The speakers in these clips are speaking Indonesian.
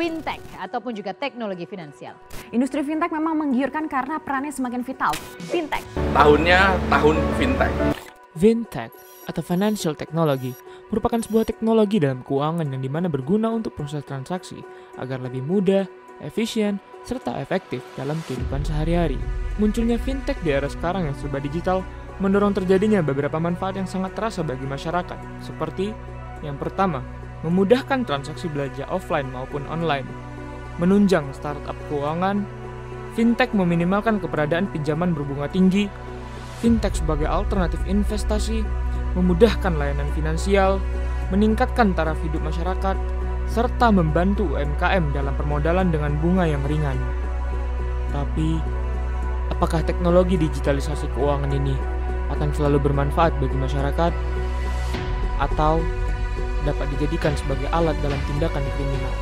fintech ataupun juga teknologi finansial. Industri fintech memang menggiurkan karena perannya semakin vital. Fintech. Tahunnya tahun fintech. Fintech atau financial technology merupakan sebuah teknologi dalam keuangan yang dimana berguna untuk proses transaksi agar lebih mudah, efisien, serta efektif dalam kehidupan sehari-hari. Munculnya fintech di era sekarang yang serba digital mendorong terjadinya beberapa manfaat yang sangat terasa bagi masyarakat, seperti yang pertama, memudahkan transaksi belanja offline maupun online, menunjang startup keuangan, fintech meminimalkan keberadaan pinjaman berbunga tinggi, fintech sebagai alternatif investasi, memudahkan layanan finansial, meningkatkan taraf hidup masyarakat, serta membantu UMKM dalam permodalan dengan bunga yang ringan. Tapi, apakah teknologi digitalisasi keuangan ini akan selalu bermanfaat bagi masyarakat, atau dapat dijadikan sebagai alat dalam tindakan kriminal.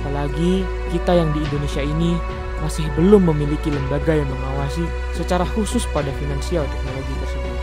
Apalagi kita yang di Indonesia ini masih belum memiliki lembaga yang mengawasi secara khusus pada finansial teknologi tersebut.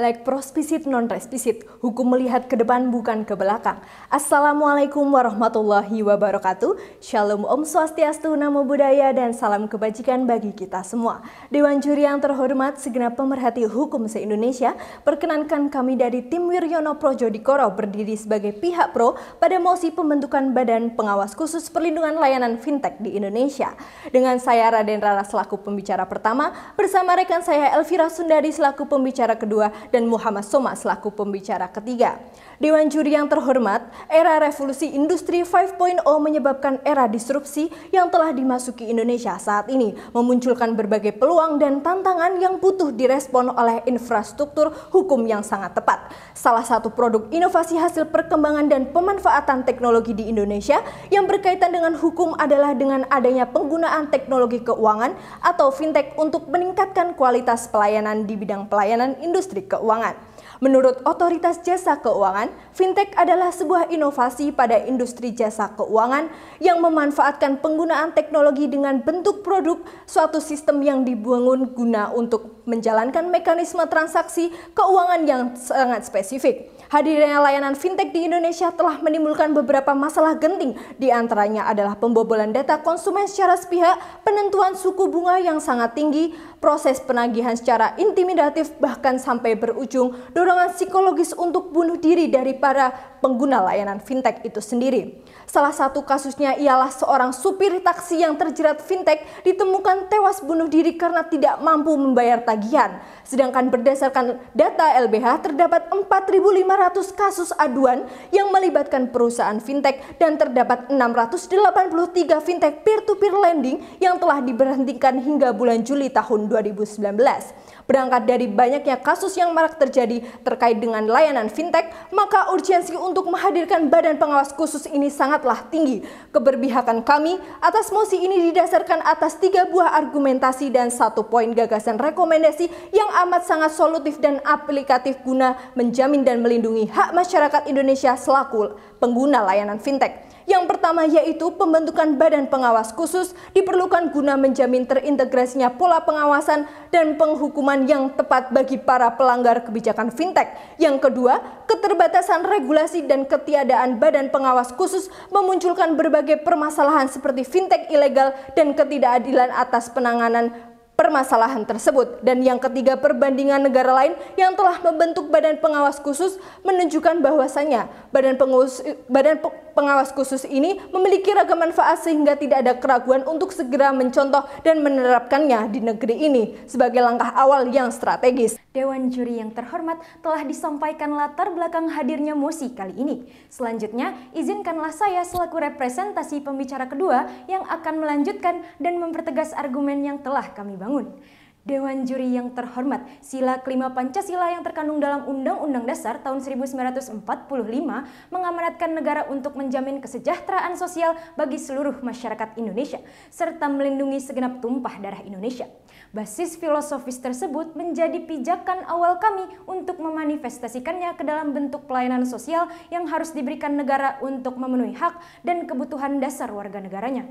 Like prospisit non respisit, hukum melihat ke depan bukan ke belakang. Assalamualaikum warahmatullahi wabarakatuh. Shalom Om Swastiastu, Namo Buddhaya, dan salam kebajikan bagi kita semua. Dewan juri yang terhormat, segenap pemerhati hukum se-Indonesia, perkenankan kami dari tim Wiryono Projo di Koro berdiri sebagai pihak pro pada mosi pembentukan Badan Pengawas Khusus Perlindungan Layanan Fintech di Indonesia. Dengan saya Raden Rara selaku pembicara pertama, bersama rekan saya Elvira Sundari selaku pembicara kedua dan Muhammad Soma selaku pembicara ketiga. Dewan Juri yang terhormat, era revolusi industri 5.0 menyebabkan era disrupsi yang telah dimasuki Indonesia saat ini, memunculkan berbagai peluang dan tantangan yang butuh direspon oleh infrastruktur hukum yang sangat tepat. Salah satu produk inovasi hasil perkembangan dan pemanfaatan teknologi di Indonesia yang berkaitan dengan hukum adalah dengan adanya penggunaan teknologi keuangan atau fintech untuk meningkatkan kualitas pelayanan di bidang pelayanan industri keuangan. Menurut Otoritas Jasa Keuangan, fintech adalah sebuah inovasi pada industri jasa keuangan yang memanfaatkan penggunaan teknologi dengan bentuk produk suatu sistem yang dibangun guna untuk menjalankan mekanisme transaksi keuangan yang sangat spesifik. Hadirnya layanan fintech di Indonesia telah menimbulkan beberapa masalah genting, di antaranya adalah pembobolan data konsumen secara sepihak, penentuan suku bunga yang sangat tinggi, Proses penagihan secara intimidatif bahkan sampai berujung dorongan psikologis untuk bunuh diri dari para pengguna layanan fintech itu sendiri. Salah satu kasusnya ialah seorang supir taksi yang terjerat fintech ditemukan tewas bunuh diri karena tidak mampu membayar tagihan. Sedangkan berdasarkan data LBH terdapat 4.500 kasus aduan yang melibatkan perusahaan fintech dan terdapat 683 fintech peer-to-peer lending yang telah diberhentikan hingga bulan Juli tahun 2019. Berangkat dari banyaknya kasus yang marak terjadi terkait dengan layanan fintech, maka urgensi untuk menghadirkan badan pengawas khusus ini sangatlah tinggi. Keberpihakan kami atas mosi ini didasarkan atas tiga buah argumentasi dan satu poin gagasan rekomendasi yang amat sangat solutif dan aplikatif guna menjamin dan melindungi hak masyarakat Indonesia selaku pengguna layanan fintech. Yang pertama yaitu pembentukan badan pengawas khusus diperlukan guna menjamin terintegrasinya pola pengawasan dan penghukuman yang tepat bagi para pelanggar kebijakan fintech. Yang kedua, keterbatasan regulasi dan ketiadaan badan pengawas khusus memunculkan berbagai permasalahan seperti fintech ilegal dan ketidakadilan atas penanganan permasalahan tersebut. Dan yang ketiga, perbandingan negara lain yang telah membentuk badan pengawas khusus menunjukkan bahwasannya badan, pengus, badan pengawas khusus ini memiliki ragam manfaat sehingga tidak ada keraguan untuk segera mencontoh dan menerapkannya di negeri ini sebagai langkah awal yang strategis. Dewan juri yang terhormat telah disampaikan latar belakang hadirnya mosi kali ini. Selanjutnya, izinkanlah saya selaku representasi pembicara kedua yang akan melanjutkan dan mempertegas argumen yang telah kami bangun. Dewan Juri yang terhormat, sila kelima Pancasila yang terkandung dalam Undang-Undang Dasar tahun 1945 mengamanatkan negara untuk menjamin kesejahteraan sosial bagi seluruh masyarakat Indonesia, serta melindungi segenap tumpah darah Indonesia. Basis filosofis tersebut menjadi pijakan awal kami untuk memanifestasikannya ke dalam bentuk pelayanan sosial yang harus diberikan negara untuk memenuhi hak dan kebutuhan dasar warga negaranya.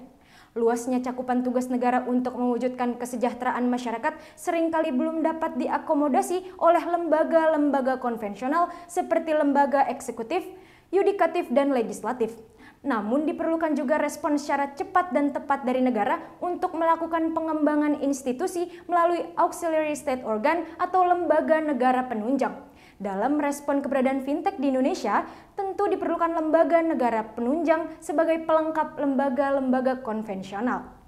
Luasnya cakupan tugas negara untuk mewujudkan kesejahteraan masyarakat seringkali belum dapat diakomodasi oleh lembaga-lembaga konvensional seperti lembaga eksekutif, yudikatif, dan legislatif. Namun diperlukan juga respon secara cepat dan tepat dari negara untuk melakukan pengembangan institusi melalui auxiliary state organ atau lembaga negara penunjang. Dalam respon keberadaan fintech di Indonesia, tentu diperlukan lembaga negara penunjang sebagai pelengkap lembaga-lembaga konvensional.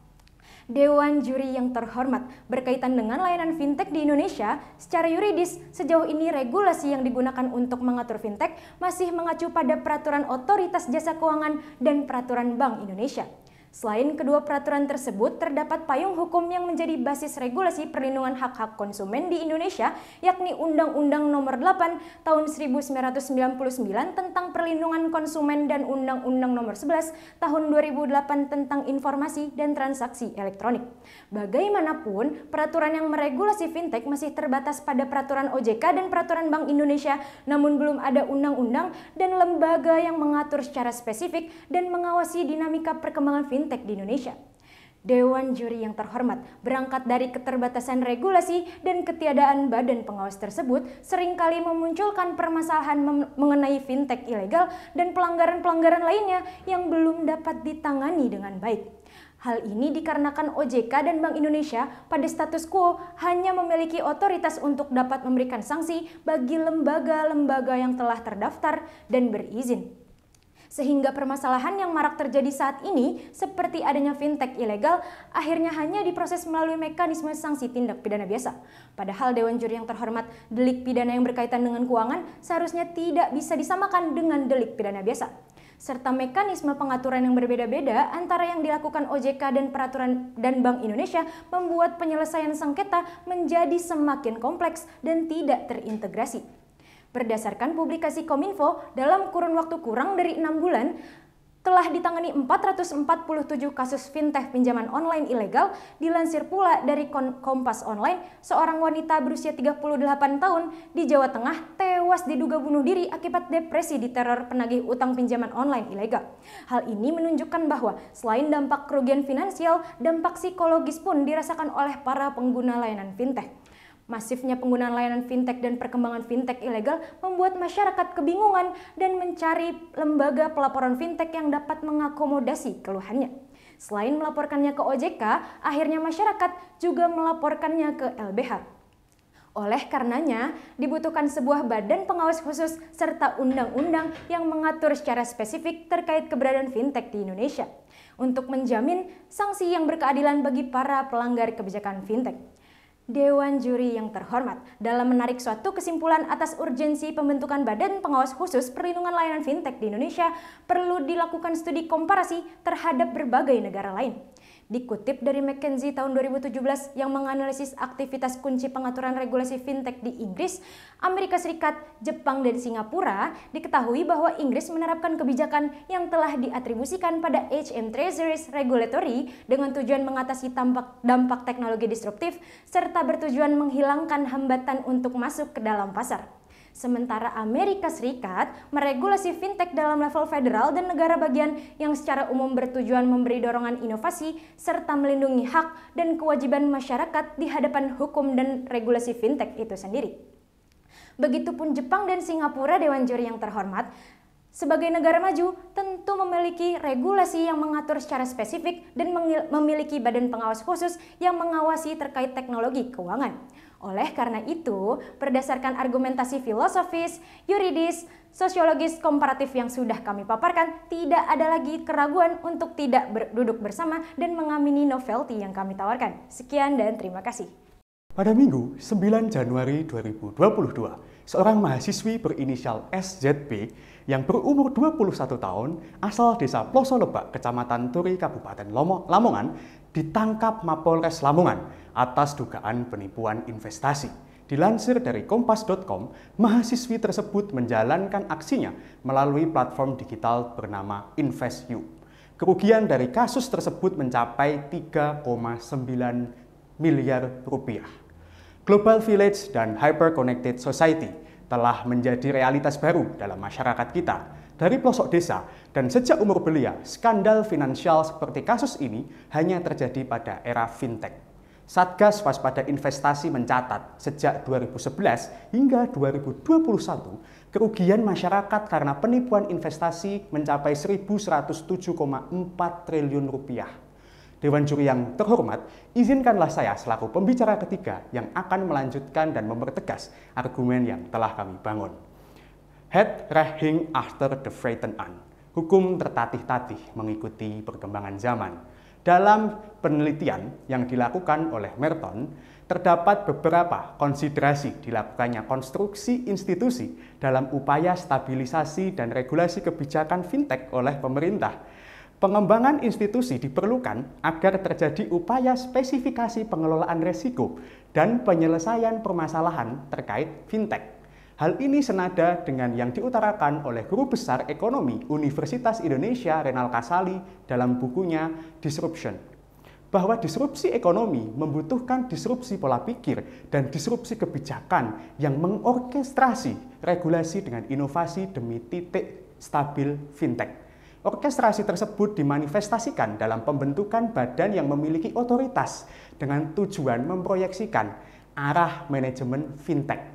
Dewan Juri yang terhormat, berkaitan dengan layanan fintech di Indonesia, secara yuridis sejauh ini regulasi yang digunakan untuk mengatur fintech masih mengacu pada peraturan otoritas jasa keuangan dan peraturan Bank Indonesia. Selain kedua peraturan tersebut, terdapat payung hukum yang menjadi basis regulasi perlindungan hak-hak konsumen di Indonesia, yakni Undang-Undang Nomor 8 Tahun 1999 tentang Perlindungan Konsumen dan Undang-Undang Nomor 11 Tahun 2008 tentang Informasi dan Transaksi Elektronik. Bagaimanapun, peraturan yang meregulasi fintech masih terbatas pada peraturan OJK dan peraturan Bank Indonesia, namun belum ada undang-undang dan lembaga yang mengatur secara spesifik dan mengawasi dinamika perkembangan fintech fintech di Indonesia. Dewan juri yang terhormat berangkat dari keterbatasan regulasi dan ketiadaan badan pengawas tersebut seringkali memunculkan permasalahan mem mengenai fintech ilegal dan pelanggaran-pelanggaran lainnya yang belum dapat ditangani dengan baik. Hal ini dikarenakan OJK dan Bank Indonesia pada status quo hanya memiliki otoritas untuk dapat memberikan sanksi bagi lembaga-lembaga yang telah terdaftar dan berizin. Sehingga permasalahan yang marak terjadi saat ini seperti adanya fintech ilegal akhirnya hanya diproses melalui mekanisme sanksi tindak pidana biasa. Padahal Dewan Juri yang terhormat, delik pidana yang berkaitan dengan keuangan seharusnya tidak bisa disamakan dengan delik pidana biasa serta mekanisme pengaturan yang berbeda-beda antara yang dilakukan OJK dan peraturan dan Bank Indonesia membuat penyelesaian sengketa menjadi semakin kompleks dan tidak terintegrasi. Berdasarkan publikasi Kominfo, dalam kurun waktu kurang dari enam bulan, telah ditangani 447 kasus fintech pinjaman online ilegal, dilansir pula dari Kompas Online, seorang wanita berusia 38 tahun di Jawa Tengah tewas diduga bunuh diri akibat depresi di teror penagih utang pinjaman online ilegal. Hal ini menunjukkan bahwa selain dampak kerugian finansial, dampak psikologis pun dirasakan oleh para pengguna layanan fintech. Masifnya penggunaan layanan fintech dan perkembangan fintech ilegal membuat masyarakat kebingungan dan mencari lembaga pelaporan fintech yang dapat mengakomodasi keluhannya. Selain melaporkannya ke OJK, akhirnya masyarakat juga melaporkannya ke LBH. Oleh karenanya, dibutuhkan sebuah badan pengawas khusus serta undang-undang yang mengatur secara spesifik terkait keberadaan fintech di Indonesia untuk menjamin sanksi yang berkeadilan bagi para pelanggar kebijakan fintech. Dewan Juri yang terhormat dalam menarik suatu kesimpulan atas urgensi pembentukan Badan Pengawas Khusus Perlindungan Layanan Fintech di Indonesia perlu dilakukan studi komparasi terhadap berbagai negara lain. Dikutip dari McKenzie tahun 2017 yang menganalisis aktivitas kunci pengaturan regulasi fintech di Inggris, Amerika Serikat, Jepang, dan Singapura, diketahui bahwa Inggris menerapkan kebijakan yang telah diatribusikan pada HM Treasuries Regulatory dengan tujuan mengatasi dampak, dampak teknologi disruptif serta bertujuan menghilangkan hambatan untuk masuk ke dalam pasar. Sementara Amerika Serikat meregulasi fintech dalam level federal dan negara bagian yang secara umum bertujuan memberi dorongan inovasi serta melindungi hak dan kewajiban masyarakat di hadapan hukum dan regulasi fintech itu sendiri. Begitupun Jepang dan Singapura Dewan Juri yang terhormat, sebagai negara maju, tentu memiliki regulasi yang mengatur secara spesifik dan memiliki badan pengawas khusus yang mengawasi terkait teknologi keuangan. Oleh karena itu, berdasarkan argumentasi filosofis, yuridis, sosiologis komparatif yang sudah kami paparkan, tidak ada lagi keraguan untuk tidak berduduk bersama dan mengamini novelty yang kami tawarkan. Sekian dan terima kasih. Pada Minggu 9 Januari 2022, seorang mahasiswi berinisial SZB yang berumur 21 tahun asal desa Ploso Lebak, Kecamatan Turi, Kabupaten Lamongan, ditangkap Mapolres Lamongan atas dugaan penipuan investasi. Dilansir dari kompas.com, mahasiswi tersebut menjalankan aksinya melalui platform digital bernama InvestU. Kerugian dari kasus tersebut mencapai 3,9 miliar rupiah. Global Village dan hyper connected Society telah menjadi realitas baru dalam masyarakat kita. Dari pelosok desa dan sejak umur belia, skandal finansial seperti kasus ini hanya terjadi pada era fintech. Satgas Waspada Investasi mencatat sejak 2011 hingga 2021 kerugian masyarakat karena penipuan investasi mencapai 1.107,4 triliun rupiah. Dewan juri yang terhormat, izinkanlah saya selaku pembicara ketiga yang akan melanjutkan dan mempertegas argumen yang telah kami bangun. Head rehing after the freighten an. Hukum tertatih-tatih mengikuti perkembangan zaman dalam penelitian yang dilakukan oleh Merton, terdapat beberapa konsiderasi dilakukannya konstruksi institusi dalam upaya stabilisasi dan regulasi kebijakan fintech oleh pemerintah. Pengembangan institusi diperlukan agar terjadi upaya spesifikasi pengelolaan risiko dan penyelesaian permasalahan terkait fintech. Hal ini senada dengan yang diutarakan oleh Guru Besar Ekonomi Universitas Indonesia Renal Kasali dalam bukunya Disruption, bahwa disrupsi ekonomi membutuhkan disrupsi pola pikir dan disrupsi kebijakan yang mengorkestrasi regulasi dengan inovasi demi titik stabil fintech. Orkestrasi tersebut dimanifestasikan dalam pembentukan badan yang memiliki otoritas dengan tujuan memproyeksikan arah manajemen fintech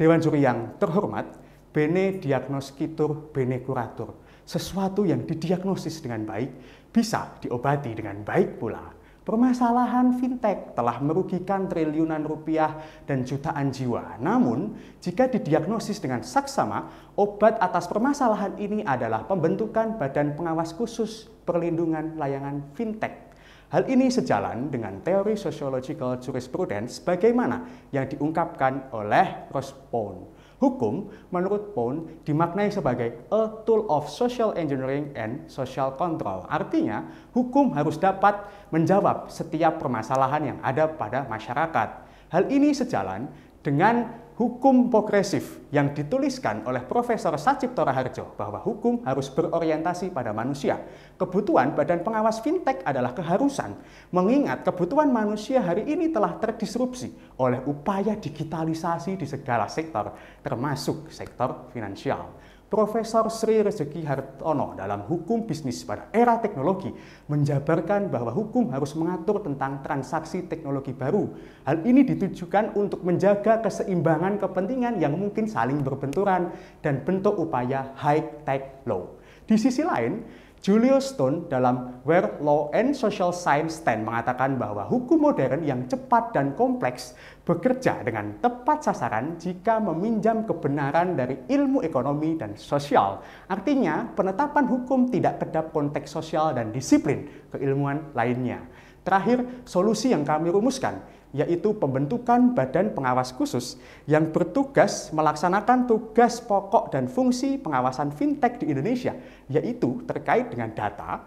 Dewan juri yang terhormat, bene diagnoskitur, bene kurator. Sesuatu yang didiagnosis dengan baik bisa diobati dengan baik pula. Permasalahan fintech telah merugikan triliunan rupiah dan jutaan jiwa. Namun, jika didiagnosis dengan saksama, obat atas permasalahan ini adalah pembentukan Badan Pengawas Khusus Perlindungan Layanan Fintech Hal ini sejalan dengan teori sociological jurisprudence bagaimana yang diungkapkan oleh Ross Pound. Hukum, menurut Pound, dimaknai sebagai a tool of social engineering and social control. Artinya, hukum harus dapat menjawab setiap permasalahan yang ada pada masyarakat. Hal ini sejalan dengan hukum progresif yang dituliskan oleh Profesor Sacipto Raharjo bahwa hukum harus berorientasi pada manusia. Kebutuhan Badan Pengawas Fintech adalah keharusan, mengingat kebutuhan manusia hari ini telah terdisrupsi oleh upaya digitalisasi di segala sektor, termasuk sektor finansial. Profesor Sri Rezeki Hartono dalam Hukum Bisnis pada Era Teknologi menjabarkan bahwa hukum harus mengatur tentang transaksi teknologi baru. Hal ini ditujukan untuk menjaga keseimbangan kepentingan yang mungkin saling berbenturan dan bentuk upaya high-tech law. Di sisi lain, Julius Stone dalam Where Law and Social Science Stand mengatakan bahwa hukum modern yang cepat dan kompleks bekerja dengan tepat sasaran jika meminjam kebenaran dari ilmu ekonomi dan sosial. Artinya, penetapan hukum tidak kedap konteks sosial dan disiplin keilmuan lainnya. Terakhir, solusi yang kami rumuskan yaitu pembentukan badan pengawas khusus yang bertugas melaksanakan tugas pokok dan fungsi pengawasan fintech di Indonesia, yaitu terkait dengan data,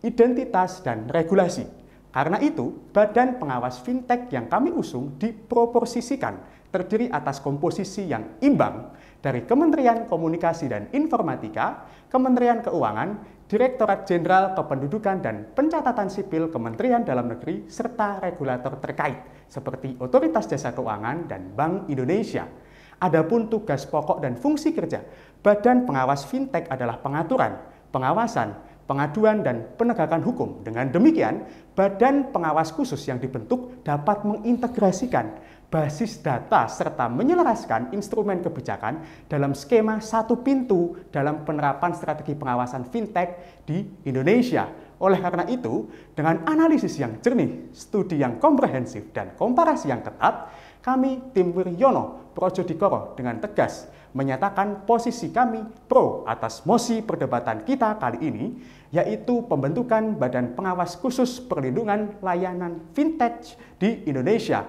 identitas, dan regulasi. Karena itu, badan pengawas fintech yang kami usung diproposisikan terdiri atas komposisi yang imbang, dari Kementerian Komunikasi dan Informatika, Kementerian Keuangan, Direktorat Jenderal Kependudukan dan Pencatatan Sipil Kementerian Dalam Negeri, serta regulator terkait seperti Otoritas Jasa Keuangan dan Bank Indonesia. Adapun tugas pokok dan fungsi kerja, Badan Pengawas Fintech adalah pengaturan, pengawasan, pengaduan, dan penegakan hukum. Dengan demikian, Badan Pengawas Khusus yang dibentuk dapat mengintegrasikan basis data serta menyelaraskan instrumen kebijakan dalam skema satu pintu dalam penerapan strategi pengawasan fintech di Indonesia. Oleh karena itu, dengan analisis yang jernih, studi yang komprehensif, dan komparasi yang ketat, kami tim Wiryono Dikoro dengan tegas menyatakan posisi kami pro atas mosi perdebatan kita kali ini, yaitu pembentukan Badan Pengawas Khusus Perlindungan Layanan Fintech di Indonesia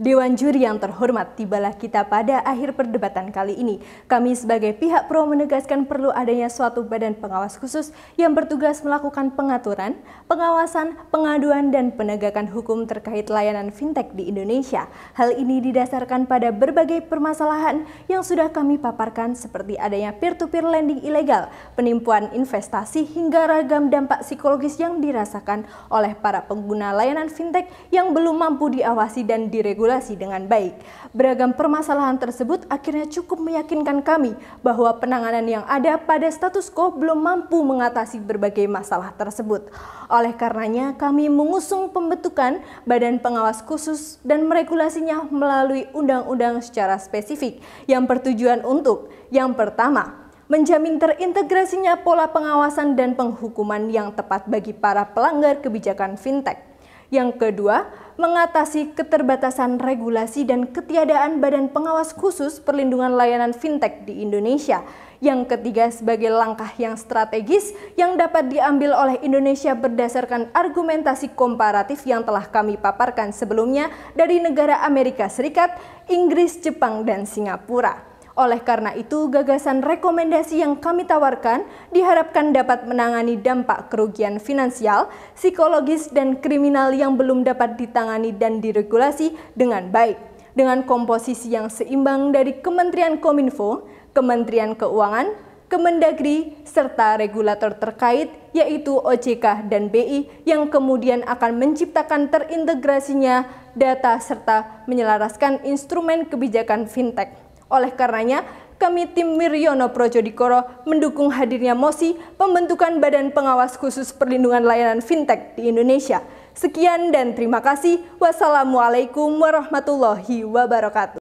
Dewan Juri yang terhormat, tibalah kita pada akhir perdebatan kali ini. Kami sebagai pihak pro menegaskan perlu adanya suatu badan pengawas khusus yang bertugas melakukan pengaturan, pengawasan, pengaduan, dan penegakan hukum terkait layanan fintech di Indonesia. Hal ini didasarkan pada berbagai permasalahan yang sudah kami paparkan seperti adanya peer-to-peer -peer lending ilegal, penipuan investasi, hingga ragam dampak psikologis yang dirasakan oleh para pengguna layanan fintech yang belum mampu diawasi dan diregulasi diregulasi dengan baik. Beragam permasalahan tersebut akhirnya cukup meyakinkan kami bahwa penanganan yang ada pada status quo belum mampu mengatasi berbagai masalah tersebut. Oleh karenanya, kami mengusung pembentukan Badan Pengawas Khusus dan meregulasinya melalui undang-undang secara spesifik yang bertujuan untuk yang pertama, menjamin terintegrasinya pola pengawasan dan penghukuman yang tepat bagi para pelanggar kebijakan fintech. Yang kedua, mengatasi keterbatasan regulasi dan ketiadaan badan pengawas khusus perlindungan layanan fintech di Indonesia. Yang ketiga sebagai langkah yang strategis yang dapat diambil oleh Indonesia berdasarkan argumentasi komparatif yang telah kami paparkan sebelumnya dari negara Amerika Serikat, Inggris, Jepang, dan Singapura. Oleh karena itu, gagasan rekomendasi yang kami tawarkan diharapkan dapat menangani dampak kerugian finansial, psikologis, dan kriminal yang belum dapat ditangani dan diregulasi dengan baik. Dengan komposisi yang seimbang dari Kementerian Kominfo, Kementerian Keuangan, Kemendagri, serta regulator terkait yaitu OJK dan BI yang kemudian akan menciptakan terintegrasinya data serta menyelaraskan instrumen kebijakan fintech. Oleh karenanya, kami Tim Miryono Projodikoro mendukung hadirnya mosi pembentukan Badan Pengawas Khusus Perlindungan Layanan Fintech di Indonesia. Sekian dan terima kasih. Wassalamualaikum warahmatullahi wabarakatuh.